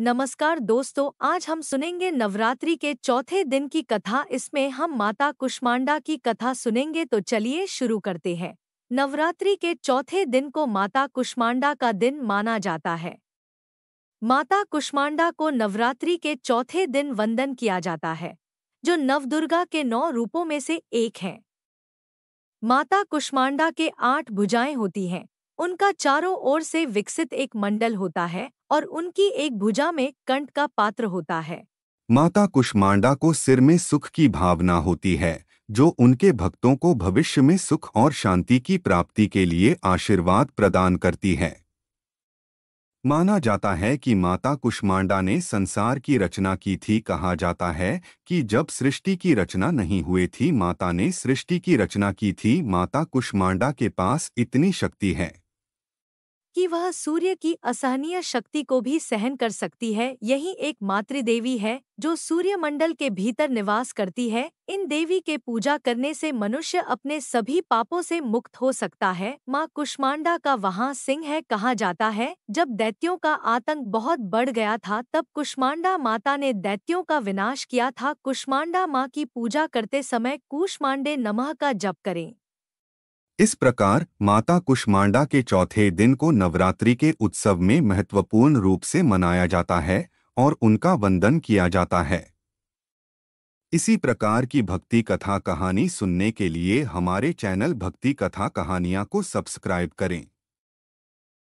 नमस्कार दोस्तों आज हम सुनेंगे नवरात्रि के चौथे दिन की कथा इसमें हम माता कुष्मांडा की कथा सुनेंगे तो चलिए शुरू करते हैं नवरात्रि के चौथे दिन को माता कुष्मांडा का दिन माना जाता है माता कुष्मांडा को नवरात्रि के चौथे दिन वंदन किया जाता है जो नवदुर्गा के नौ रूपों में से एक है माता कुष्मांडा के आठ भुजाएं होती हैं उनका चारों ओर से विकसित एक मंडल होता है और उनकी एक भुजा में कंठ का पात्र होता है माता कुष्मांडा को सिर में सुख की भावना होती है जो उनके भक्तों को भविष्य में सुख और शांति की प्राप्ति के लिए आशीर्वाद प्रदान करती है माना जाता है कि माता कुष्मांडा ने संसार की रचना की थी कहा जाता है कि जब सृष्टि की रचना नहीं हुई थी माता ने सृष्टि की रचना की थी माता कुष्मांडा के पास इतनी शक्ति है कि वह सूर्य की असहनीय शक्ति को भी सहन कर सकती है यही एक मातृ देवी है जो सूर्य मंडल के भीतर निवास करती है इन देवी के पूजा करने से मनुष्य अपने सभी पापों से मुक्त हो सकता है माँ कुष्मांडा का वहाँ सिंह है कहा जाता है जब दैत्यों का आतंक बहुत बढ़ गया था तब कुष्मांडा माता ने दैत्यों का विनाश किया था कुष्मांडा माँ की पूजा करते समय कुष्मांडे नमः का जप करें इस प्रकार माता कुष्मांडा के चौथे दिन को नवरात्रि के उत्सव में महत्वपूर्ण रूप से मनाया जाता है और उनका वंदन किया जाता है इसी प्रकार की भक्ति कथा कहानी सुनने के लिए हमारे चैनल भक्ति कथा कहानियाँ को सब्सक्राइब करें